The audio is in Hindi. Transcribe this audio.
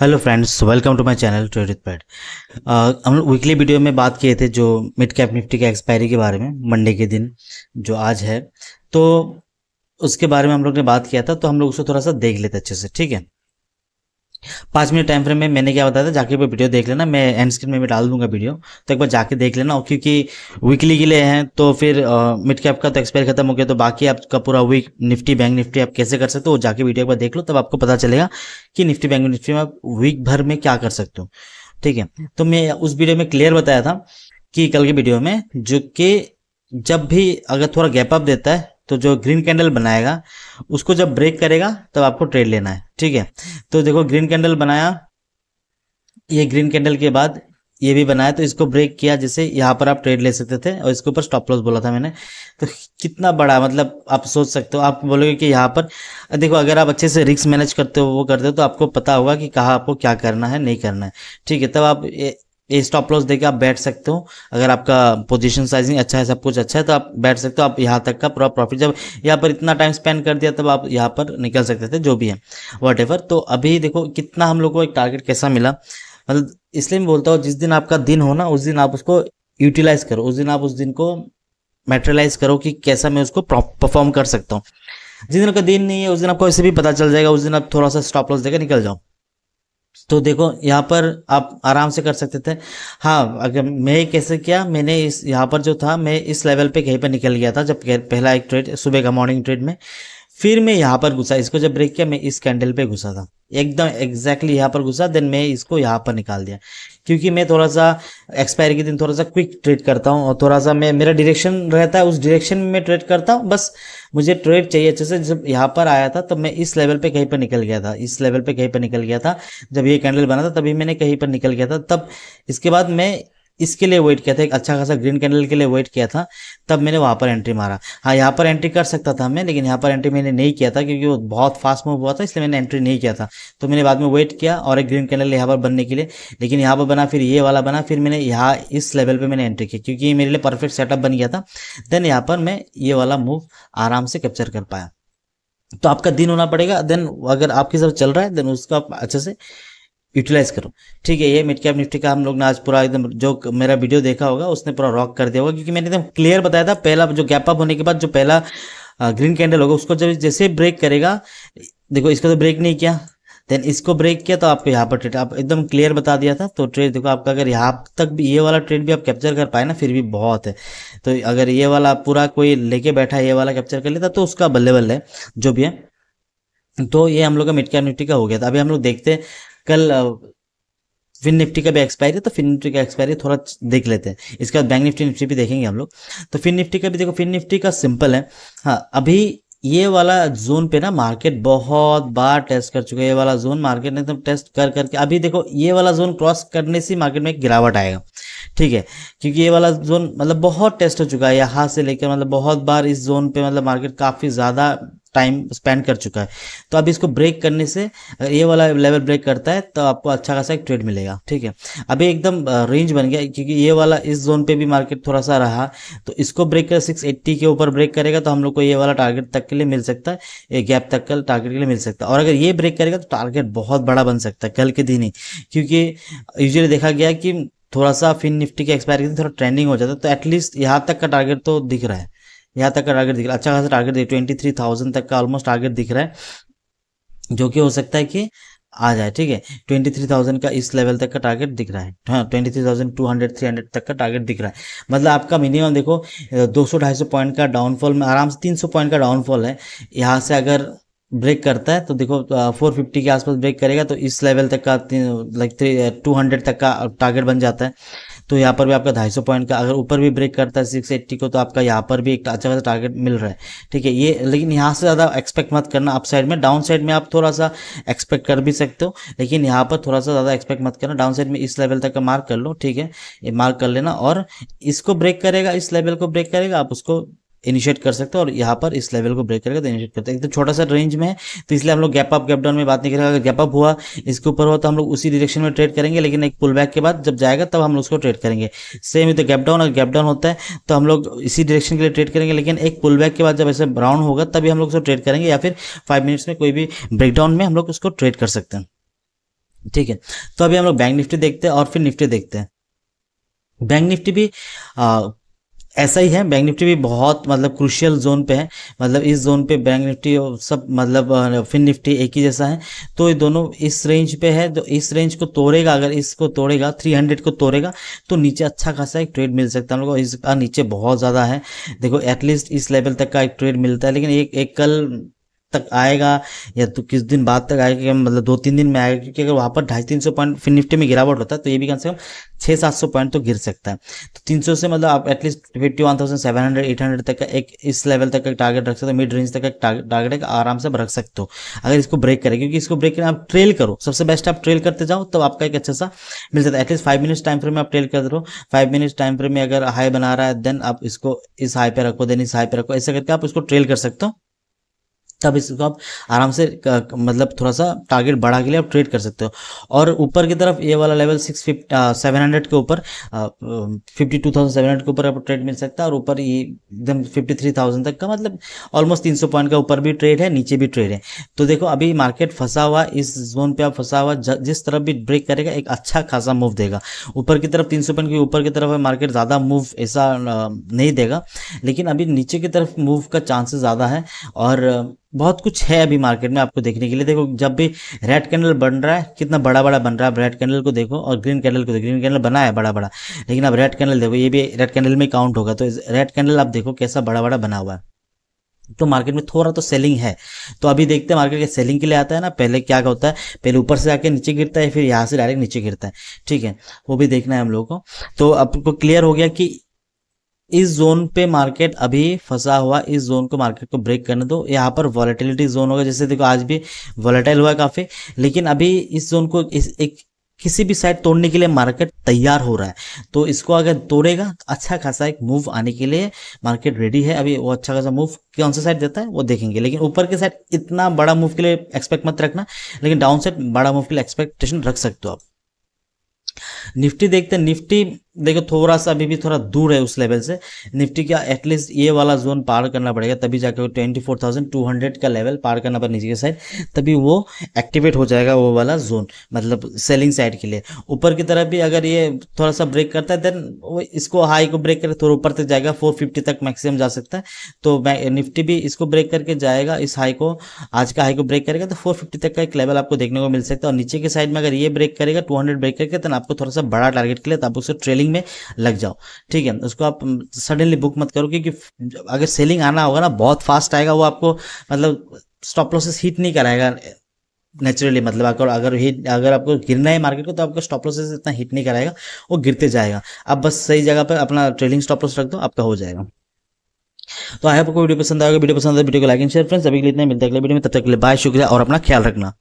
hello friends welcome to my channel trade with pad हम वीकली वीडियो में बात किए थे जो मिड कैप निफ्टी के एक्सपायरी के बारे में मंडे के दिन जो आज है तो उसके बारे में हम लोग ने बात किया था तो हम लोग उसको थोड़ा सा देख लेते अच्छे से ठीक है पाँच मिनट टाइम फ्रेम में मैंने क्या बताया था जाके वो वीडियो देख लेना मैं एंड स्क्रीन में भी डाल दूंगा वीडियो तो एक बार जाके देख लेना और क्योंकि वीकली के लिए हैं तो फिर मिड कैप का तो एक्सपायर खत्म हो गया तो बाकी आपका पूरा वीक निफ्टी बैंक निफ्टी आप कैसे कर सकते हो जाके वीडियो एक बार देख लो तब आपको पता चलेगा कि निफ्टी बैंक निफ्टी में आप वीक भर में क्या कर सकते हो ठीक है तो मैं उस वीडियो में क्लियर बताया था कि कल के वीडियो में जो कि जब भी अगर थोड़ा गैप अप देता है तो जो ग्रीन कैंडल बनाएगा उसको जब ब्रेक करेगा तब तो आपको ट्रेड लेना है ठीक है तो देखो ग्रीन कैंडल बनाया ये ग्रीन कैंडल के बाद ये भी बनाया तो इसको ब्रेक किया जैसे यहाँ पर आप ट्रेड ले सकते थे और इसके ऊपर स्टॉप लॉस बोला था मैंने तो कितना बड़ा मतलब आप सोच सकते हो आप बोलोगे कि यहाँ पर देखो अगर आप अच्छे से रिस्क मैनेज करते हो वो करते हो तो आपको पता होगा कि कहाँ आपको क्या करना है नहीं करना है ठीक है तब आप ये स्टॉप लॉस देके आप बैठ सकते हो अगर आपका पोजीशन साइजिंग अच्छा है सब कुछ अच्छा है तो आप बैठ सकते हो आप यहाँ तक का पूरा प्रॉफिट जब यहाँ पर इतना टाइम स्पेंड कर दिया तब आप यहाँ पर निकल सकते थे जो भी है वट तो अभी देखो कितना हम लोग को एक टारगेट कैसा मिला मतलब इसलिए मैं बोलता हूँ जिस दिन आपका दिन हो ना उस दिन आप उसको यूटिलाइज करो उस दिन आप उस दिन को मेटेरियलाइज करो कि कैसा मैं उसको परफॉर्म कर सकता हूँ जिस दिन आपका दिन नहीं है उस दिन आपको ऐसे भी पता चल जाएगा उस दिन आप थोड़ा सा स्टॉप लॉस देकर निकल जाओ तो देखो यहाँ पर आप आराम से कर सकते थे हाँ अगर मैं कैसे किया मैंने इस यहाँ पर जो था मैं इस लेवल पे कहीं पर निकल गया था जब पहला एक ट्रेड सुबह का मॉर्निंग ट्रेड में फिर मैं यहाँ पर घुसा इसको जब ब्रेक किया मैं इस कैंडल पे घुसा था एकदम एग्जैक्टली यहाँ पर घुसा देन मैं इसको यहाँ पर निकाल दिया क्योंकि मैं थोड़ा सा एक्सपायरी के दिन थोड़ा सा क्विक ट्रेड करता हूँ और थोड़ा सा मैं मेरा डायरेक्शन रहता है उस डायरेक्शन में मैं ट्रेड करता हूँ बस मुझे ट्रेड चाहिए अच्छे से जब यहाँ पर आया था तब मैं इस लेवल पर कहीं पर निकल गया था इस लेवल पर कहीं पर निकल गया था जब ये कैंडल बना था तभी मैंने कहीं पर निकल गया था तब इसके बाद मैं इसके लिए वेट किया था एक अच्छा खासा ग्रीन कैंडल के लिए वेट किया था तब मैंने वहाँ पर एंट्री मारा हाँ यहाँ पर एंट्री कर सकता था मैं लेकिन यहाँ पर एंट्री मैंने नहीं किया था क्योंकि वो बहुत फास्ट मूव हुआ था इसलिए मैंने एंट्री नहीं किया था तो मैंने बाद में वेट किया और एक ग्रीन कैंडल यहाँ पर बनने के लिए लेकिन यहाँ पर बना फिर ये वाला बना फिर मैंने यहाँ इस लेवल पर मैंने एंट्री की क्योंकि ये मेरे लिए परफेक्ट सेटअप बन गया था देन यहाँ पर मैं ये वाला मूव आराम से कैप्चर कर पाया तो आपका दिन होना पड़ेगा देन अगर आपके साथ चल रहा है देन उसका अच्छे से यूटिलाइज करो ठीक है ये मिड कैप निफ्टी का हम लोग ने आज पूरा एकदम जो मेरा वीडियो देखा होगा उसने पूरा रॉक कर दिया होगा क्योंकि मैंने एकदम क्लियर बताया था पहला जो गैप अप होने के बाद जो पहला ग्रीन कैंडल होगा उसको जब जैसे ब्रेक करेगा देखो इसका तो ब्रेक नहीं किया देन इसको ब्रेक किया तो आपको यहाँ पर ट्रेड आप एकदम क्लियर बता दिया था तो ट्रेड देखो आपका अगर यहाँ तक भी ये वाला ट्रेड भी आप कैप्चर कर पाए ना फिर भी बहुत है तो अगर ये वाला पूरा कोई लेके बैठा ये वाला कैप्चर कर लेता तो उसका बल्ले बल्ले जो भी है तो ये हम लोग का मिड निफ्टी का हो गया था अभी हम लोग देखते हैं कल फिन निफ्टी का भी एक्सपायरी तो फिन निफ्टी का एक्सपायरी थोड़ा देख लेते हैं इसके बाद बैंक निफ्टी निफ्टी भी देखेंगे हम लोग तो फिन निफ्टी का भी देखो फिन निफ्टी का सिंपल है हाँ अभी ये वाला जोन पे ना मार्केट बहुत बार टेस्ट कर चुका है ये वाला जोन मार्केट ने एकदम तो टेस्ट कर करके अभी देखो ये वाला जोन क्रॉस करने से मार्केट में गिरावट आएगा ठीक है क्योंकि ये वाला जोन मतलब बहुत टेस्ट हो चुका है यहाँ से लेकर मतलब बहुत बार इस जोन पे मतलब मार्केट काफ़ी ज़्यादा टाइम स्पेंड कर चुका है तो अब इसको ब्रेक करने से अगर ये वाला लेवल ब्रेक करता है तो आपको अच्छा खासा एक ट्रेड मिलेगा ठीक है अभी एकदम रेंज बन गया क्योंकि ये वाला इस जोन पे भी मार्केट थोड़ा सा रहा तो इसको ब्रेक कर सिक्स एट्टी के ऊपर ब्रेक करेगा तो हम लोग को ये वाला टारगेट तक के लिए मिल सकता है ये गैप तक का टारगेट के लिए मिल सकता है और अगर ये ब्रेक करेगा तो टारगेट बहुत बड़ा बन सकता है कल के दिन ही क्योंकि यूजली देखा गया कि थोड़ा सा फिन निफ्टी के एक्सपायर थोड़ा ट्रेंडिंग हो जाता है तो एटलीस्ट यहाँ तक का टारगेट तो दिख रहा है यहाँ तक का टारगेट दिख रहा है अच्छा खासा टारगेट दिख ट्वेंटी थ्री थाउजेंड तक का ऑलमोस्ट टारगेट दिख रहा है जो कि हो सकता है कि आ जाए ठीक है ट्वेंटी थ्री थाउजेंड का इस लेवल तक का टारगेट दिख रहा है twenty three thousand two hundred three hundred तक का टारगेट दिख रहा है मतलब आपका मिनिमम देखो दो सौ ढाई सौ पॉइंट का डाउनफॉल में आराम से तीन सौ पॉइंट का डाउनफॉल है यहाँ से अगर ब्रेक करता है तो देखो फोर फिफ्टी के आसपास ब्रेक करेगा तो इस लेवल तक का लाइक थ्री टू हंड्रेड तक का टारगेट बन जाता है तो यहाँ पर भी आपका ढाई पॉइंट का अगर ऊपर भी ब्रेक करता है सिक्स एट्टी को तो आपका यहाँ पर भी एक अच्छा खासा टारगेट मिल रहा है ठीक है ये लेकिन यहाँ से ज़्यादा एक्सपेक्ट मत करना अप साइड में डाउन साइड में आप थोड़ा सा एक्सपेक्ट कर भी सकते हो लेकिन यहाँ पर थोड़ा सा ज़्यादा एक्सपेक्ट मत करना डाउन साइड में इस लेवल तक का मार्क कर लो ठीक है ये मार्क कर लेना और इसको ब्रेक करेगा इस लेवल को ब्रेक करेगा आप उसको इनिशिएट कर सकते हैं और यहाँ पर इस लेवल को ब्रेक करके तो इनिशिएट करते हैं एकदम छोटा सा रेंज में तो इसलिए हम लोग गैप अप गैप डाउन में बात नहीं करेंगे अगर गैप अप हुआ इसके ऊपर हुआ तो हम लोग उसी डायरेक्शन में ट्रेड करेंगे लेकिन एक पुल बैक के बाद जब जाएगा तब हम लोग उसको ट्रेड करेंगे सेम ही तो गैप डाउन अगर गैप डाउन होता है तो हम लोग इसी डायरेक्शन के लिए ट्रेड करेंगे लेकिन एक पुल बैक के बाद जब ऐसे ब्राउन होगा तभी हम लोग उसको ट्रेड करेंगे या फिर फाइव मिनट्स में कोई भी ब्रेकडाउन में हम लोग उसको ट्रेड कर सकते हैं ठीक है तो अभी हम लोग बैंक निफ्टी देखते हैं और फिर निफ्टी देखते हैं बैंक निफ्टी भी ऐसा ही है बैंक निफ्टी भी बहुत मतलब क्रूशियल जोन पे है मतलब इस जोन पे बैंक निफ्टी और सब मतलब फिन निफ्टी एक ही जैसा है तो ये दोनों इस रेंज पे है तो इस रेंज को तोड़ेगा अगर इसको तोड़ेगा 300 को तोड़ेगा तो नीचे अच्छा खासा एक ट्रेड मिल सकता है हम लोग इसका नीचे बहुत ज़्यादा है देखो एटलीस्ट इस लेवल तक का एक ट्रेड मिलता है लेकिन एक, एक कल तक आएगा या तो किस दिन बाद तक आएगा मतलब दो तीन दिन में आएगा क्योंकि अगर पर ढाई तीन सौ पॉइंट फिर निफ्टी में गिरावट होता है तो ये भी कम से कम छः सात सौ पॉइंट तो गिर सकता है तो तीन सौ से मतलब आप at least fifty one thousand seven hundred eight hundred तक का एक इस लेवल तक का टारगेट रख सकते हो मिड रेंज तक का टारगेट आराम से रख सकते हो अगर इसको ब्रेक करें क्योंकि इसको ब्रेक करें आप ट्रेल करो सबसे बेस्ट आप ट्रेल करते जाओ तब आपका एक अच्छा सा मिल जाता है at least five minutes time frame में आप ट्रेल कर रहे हो फाइव मिनट्स टाइम फ्रेम में अगर हाई बना रहा है देन आप इसको इस हाई पे रखो देन इस हाई पे रखो ऐसे करके आप इसको ट्रेल कर सकते हो तब इसको आप आराम से मतलब थोड़ा सा टारगेट बढ़ा के लिए आप ट्रेड कर सकते हो और ऊपर की तरफ ये वाला level six fifty seven hundred के ऊपर fifty two thousand seven hundred के ऊपर आपको ट्रेड मिल सकता है और ऊपर ये एकदम फिफ्टी थ्री थाउजेंड तक का मतलब ऑलमोस्ट तीन सौ पॉइंट का ऊपर भी ट्रेड है नीचे भी ट्रेड है तो देखो अभी मार्केट फंसा हुआ इस जोन पर आप फंसा हुआ जिस तरफ भी ब्रेक करेगा एक अच्छा खासा मूव देगा ऊपर की तरफ तीन सौ पॉइंट के ऊपर की तरफ मार्केट ज़्यादा मूव ऐसा नहीं देगा लेकिन अभी नीचे की तरफ मूव का चांसेस ज़्यादा है और बहुत कुछ है अभी मार्केट में आपको देखने के लिए देखो जब भी रेड कैंडल बन रहा है कितना बड़ा बड़ा बन रहा है आप रेड कैंडल को देखो और ग्रीन कैंडल को देखो ग्रीन कैंडल बना है बड़ा बड़ा लेकिन आप रेड कैंडल देखो ये भी रेड कैंडल में काउंट होगा तो रेड कैंडल आप देखो कैसा बड़ा बड़ा बना हुआ है तो मार्केट में थोड़ा तो सेलिंग है तो अभी देखते हैं मार्केट के सेलिंग के लिए आता है ना पहले क्या होता है पहले ऊपर से आके नीचे गिरता है फिर यहाँ से डायरेक्ट नीचे गिरता है ठीक है वो भी देखना है हम लोगों को तो आपको क्लियर हो गया कि इस जोन पे मार्केट अभी फंसा हुआ इस जोन को मार्केट को ब्रेक करने दो यहाँ पर वॉलेटिलिटी जोन होगा जैसे देखो आज भी वॉलेटाइल हुआ काफ़ी लेकिन अभी इस जोन को इस एक किसी भी साइड तोड़ने के लिए मार्केट तैयार हो रहा है तो इसको अगर तोड़ेगा अच्छा खासा एक मूव आने के लिए मार्केट रेडी है अभी वो अच्छा खासा मूव कौन सा साइड देता है वो देखेंगे लेकिन ऊपर के साइड इतना बड़ा मूव के लिए एक्सपेक्ट मत रखना लेकिन डाउन साइड बड़ा मूव के लिए एक्सपेक्टेशन रख सकते हो आप निफ्टी देखते हैं निफ्टी देखो थोड़ा सा अभी भी थोड़ा दूर है उस लेवल से निफ्टी का एटलीस्ट ये वाला जोन पार करना पड़ेगा तभी जाकर twenty four thousand two hundred का लेवल पार करना पड़ेगा नीचे के साइड तभी वो एक्टिवेट हो जाएगा वो वाला जोन मतलब सेलिंग साइड के लिए ऊपर की तरफ भी अगर ये थोड़ा सा ब्रेक करता है देन इसको हाई को ब्रेक करके थोड़ा ऊपर तक जाएगा फोर तक मैक्सिमम जा सकता है तो निफ्टी भी इसको ब्रेक करके जाएगा इस हाई को आज का हाई को ब्रेक करेगा तो फोर तक का एक लेवल आपको देखने को मिल सकता है और नीचे के साइड में अगर ये ब्रेक करेगा टू ब्रेक करके देन आपको थोड़ा सा बड़ा टारगेट के लिए तो आप उससे ट्रेलिंग सेलिंग में लग जाओ ठीक है उसको आप सडनली बुक मत करो क्योंकि अगर सेलिंग आना होगा ना बहुत फास्ट आएगा वो आपको मतलब स्टॉप लॉसेस हिट नहीं कराएगा नेचुरली मतलब अगर अगर हिट अगर आपको गिरना है मार्केट को तो आपका स्टॉप लॉसेस इतना हिट नहीं कराएगा वो गिरते जाएगा आप बस सही जगह पर अपना ट्रेलिंग स्टॉप लॉस रख दो आपका हो जाएगा तो आई होप आपको वीडियो पसंद आएगा वीडियो पसंद आए तो वीडियो को लाइक एंड शेयर फ्रेंड्स अभी के लिए इतना मिलता है अगले वीडियो में तब तक के लिए बाय शुक्रिया और अपना ख्याल रखना